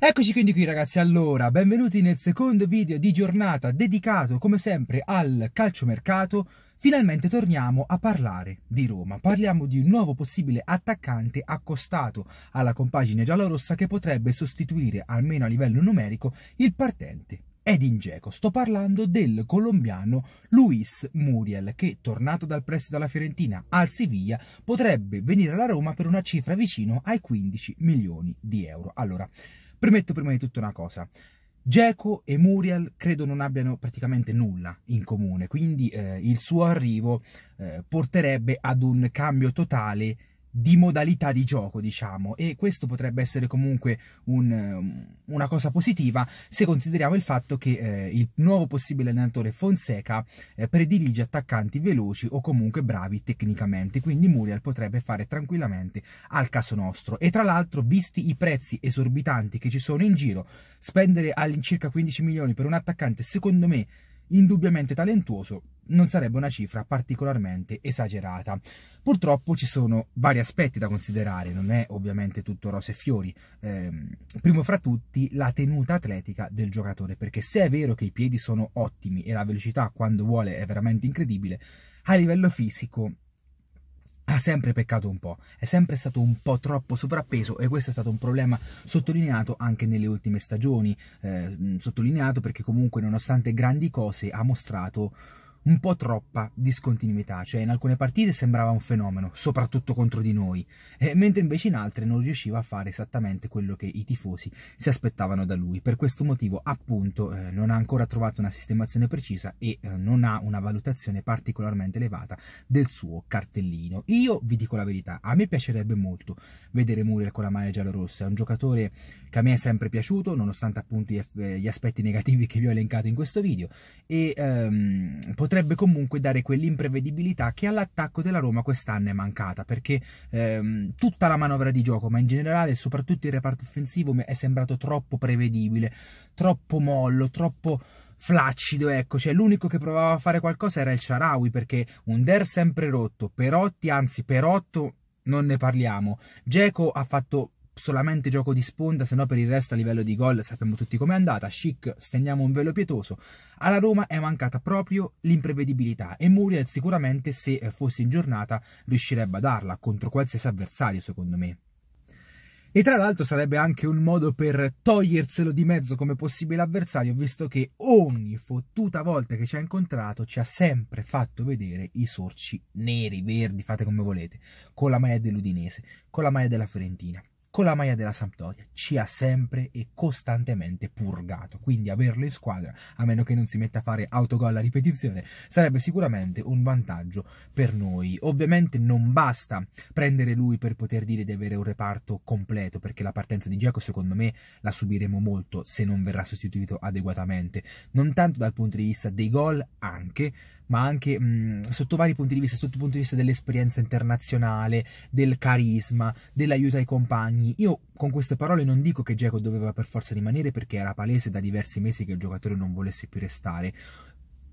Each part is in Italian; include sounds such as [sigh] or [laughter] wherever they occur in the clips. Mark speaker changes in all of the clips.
Speaker 1: Eccoci quindi qui ragazzi, allora, benvenuti nel secondo video di giornata dedicato come sempre al calciomercato. Finalmente torniamo a parlare di Roma, parliamo di un nuovo possibile attaccante accostato alla compagine giallorossa che potrebbe sostituire, almeno a livello numerico, il partente ed in geco. Sto parlando del colombiano Luis Muriel che, tornato dal prestito alla Fiorentina al Siviglia, potrebbe venire alla Roma per una cifra vicino ai 15 milioni di euro. Allora, Premetto prima di tutto una cosa. Geco e Muriel credo non abbiano praticamente nulla in comune, quindi eh, il suo arrivo eh, porterebbe ad un cambio totale di modalità di gioco, diciamo, e questo potrebbe essere comunque un, um, una cosa positiva se consideriamo il fatto che eh, il nuovo possibile allenatore Fonseca eh, predilige attaccanti veloci o comunque bravi tecnicamente, quindi Muriel potrebbe fare tranquillamente al caso nostro. E tra l'altro, visti i prezzi esorbitanti che ci sono in giro, spendere all'incirca 15 milioni per un attaccante, secondo me indubbiamente talentuoso non sarebbe una cifra particolarmente esagerata. Purtroppo ci sono vari aspetti da considerare, non è ovviamente tutto rose e fiori. Eh, primo fra tutti la tenuta atletica del giocatore, perché se è vero che i piedi sono ottimi e la velocità quando vuole è veramente incredibile, a livello fisico sempre peccato un po', è sempre stato un po' troppo sovrappeso e questo è stato un problema sottolineato anche nelle ultime stagioni, eh, sottolineato perché comunque nonostante grandi cose ha mostrato un po' troppa discontinuità, cioè in alcune partite sembrava un fenomeno, soprattutto contro di noi, eh, mentre invece in altre non riusciva a fare esattamente quello che i tifosi si aspettavano da lui. Per questo motivo, appunto, eh, non ha ancora trovato una sistemazione precisa e eh, non ha una valutazione particolarmente elevata del suo cartellino. Io vi dico la verità, a me piacerebbe molto vedere Muriel con la maglia giallorossa, è un giocatore che a me è sempre piaciuto, nonostante appunto gli, gli aspetti negativi che vi ho elencato in questo video e ehm, potrebbe potrebbe comunque dare quell'imprevedibilità che all'attacco della Roma quest'anno è mancata, perché ehm, tutta la manovra di gioco, ma in generale soprattutto il reparto offensivo, mi è sembrato troppo prevedibile, troppo mollo, troppo flaccido, ecco, cioè l'unico che provava a fare qualcosa era il Sharawi perché un Der sempre rotto, Perotti, anzi Perotto non ne parliamo. Geco ha fatto solamente gioco di sponda, se no per il resto a livello di gol sappiamo tutti com'è andata. Chic, stendiamo un velo pietoso. Alla Roma è mancata proprio l'imprevedibilità e Muriel sicuramente se eh, fosse in giornata riuscirebbe a darla contro qualsiasi avversario secondo me. E tra l'altro sarebbe anche un modo per toglierselo di mezzo come possibile avversario, visto che ogni fottuta volta che ci ha incontrato ci ha sempre fatto vedere i sorci neri, verdi, fate come volete, con la maglia dell'Udinese, con la maglia della Fiorentina con la maglia della Sampdoria ci ha sempre e costantemente purgato, quindi averlo in squadra, a meno che non si metta a fare autogol a ripetizione, sarebbe sicuramente un vantaggio per noi. Ovviamente non basta prendere lui per poter dire di avere un reparto completo, perché la partenza di Giacomo secondo me la subiremo molto se non verrà sostituito adeguatamente, non tanto dal punto di vista dei gol anche, ma anche mh, mm, sotto vari punti di vista, sotto il punto di vista dell'esperienza internazionale, del carisma, dell'aiuto ai compagni quindi ehm, io con queste parole non dico che Jacob doveva per forza rimanere perché era palese da diversi mesi che il giocatore non volesse più restare,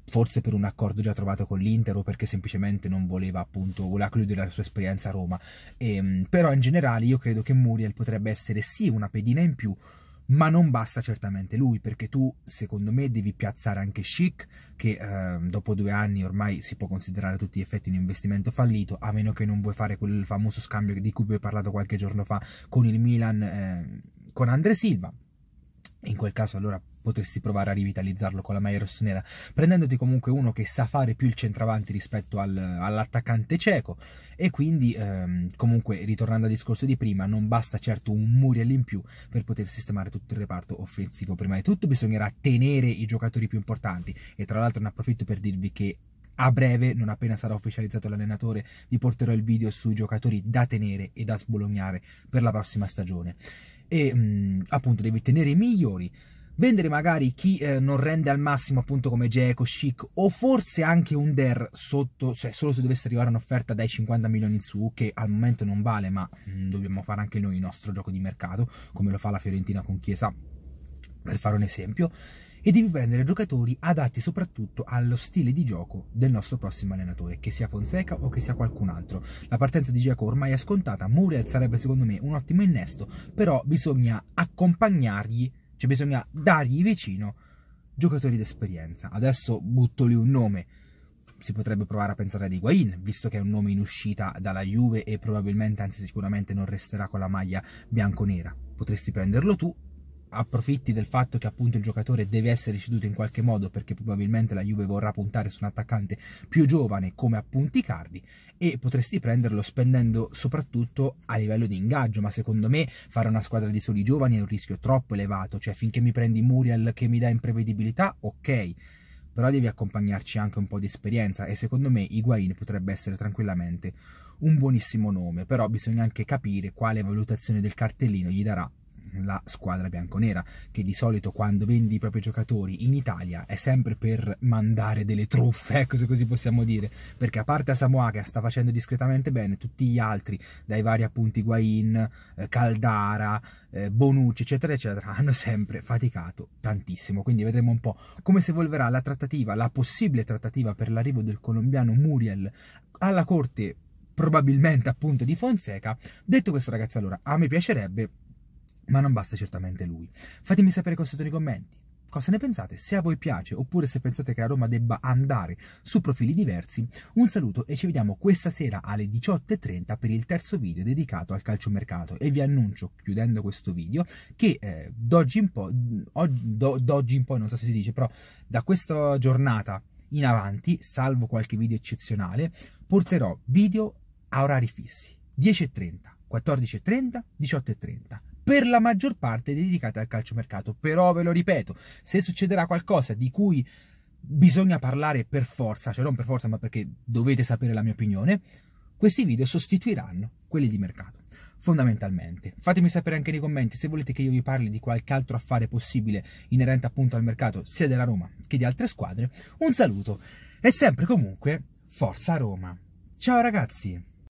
Speaker 1: forse per un accordo già trovato con l'Inter o perché semplicemente non voleva appunto voleva chiudere la sua esperienza a Roma e, ehm, però in generale io credo che Muriel potrebbe essere sì una pedina in più ma non basta certamente lui perché tu secondo me devi piazzare anche Chic che eh, dopo due anni ormai si può considerare a tutti gli effetti un investimento fallito a meno che non vuoi fare quel famoso scambio di cui vi ho parlato qualche giorno fa con il Milan eh, con Andre Silva in quel caso allora potresti provare a rivitalizzarlo con la maglia rossonera, prendendoti comunque uno che sa fare più il centravanti rispetto al, all'attaccante cieco e quindi ehm, comunque ritornando al discorso di prima non basta certo un Muriel in più per poter sistemare tutto il reparto offensivo, prima di tutto bisognerà tenere i giocatori più importanti e tra l'altro ne approfitto per dirvi che a breve, non appena sarà ufficializzato l'allenatore, vi porterò il video sui giocatori da tenere e da sbolognare per la prossima stagione e mh, mm, appunto devi tenere i migliori vendere magari chi eh, non rende al massimo appunto come Geco, Chic o forse anche un Der sotto, cioè solo se dovesse arrivare un'offerta dai 50 milioni in su che al momento non vale ma mh, mm, dobbiamo fare anche noi il nostro gioco di mercato come lo fa la Fiorentina con Chiesa per fare un esempio e devi prendere giocatori adatti soprattutto allo stile di gioco del nostro prossimo allenatore, che sia Fonseca o che sia qualcun altro. La partenza di Giacomo ormai è scontata, Muriel sarebbe secondo me un ottimo innesto, però bisogna accompagnargli, cioè bisogna dargli vicino giocatori d'esperienza. Adesso butto lì un nome. Si potrebbe provare a pensare ad Higuain, visto che è un nome in uscita dalla Juve e probabilmente, anzi sicuramente, non resterà con la maglia bianconera. Potresti prenderlo tu approfitti del fatto che appunto il giocatore deve essere ceduto in qualche modo perché probabilmente la Juve vorrà puntare su un attaccante più giovane come appunto Icardi e potresti prenderlo spendendo soprattutto a livello di ingaggio ma secondo me fare una squadra di soli giovani è un rischio troppo elevato cioè finché mi prendi Muriel che mi dà imprevedibilità ok però devi accompagnarci anche un po' di esperienza e secondo me Higuain potrebbe essere tranquillamente un buonissimo nome, però bisogna anche capire quale valutazione del cartellino gli darà la squadra bianconera, che di solito quando vendi i propri giocatori in Italia è sempre per mandare delle truffe, [laughs] ecco se così possiamo dire, perché a parte Samoa che sta facendo discretamente bene, tutti gli altri, dai vari appunti Guain, eh, Caldara, eh, Bonucci, eccetera, eccetera, [laughs] hanno sempre faticato tantissimo. Quindi vedremo un po' come si evolverà la trattativa, la possibile trattativa per l'arrivo del colombiano Muriel alla corte probabilmente appunto di Fonseca. Detto questo, ragazzi, allora a me piacerebbe ma non basta certamente lui. Fatemi sapere cosa nei commenti. Cosa ne pensate? Se a voi piace oppure se pensate che la Roma debba andare su profili diversi, un saluto e ci vediamo questa sera alle 18.30 per il terzo video dedicato al calciomercato e vi annuncio, chiudendo questo video, che eh, d'oggi in poi, d'oggi in poi, non so se si dice, però da questa giornata in avanti, salvo qualche video eccezionale, porterò video a orari fissi, 10.30, 14.30, 18.30 per la maggior parte dedicate al calciomercato. Però ve lo ripeto, se succederà qualcosa di cui bisogna parlare per forza, cioè non per forza, ma perché dovete sapere la mia opinione, questi video sostituiranno quelli di mercato. Fondamentalmente, fatemi sapere anche nei commenti se volete che io vi parli di qualche altro affare possibile inerente appunto al mercato sia della Roma che di altre squadre. Un saluto e sempre comunque, forza Roma! Ciao ragazzi!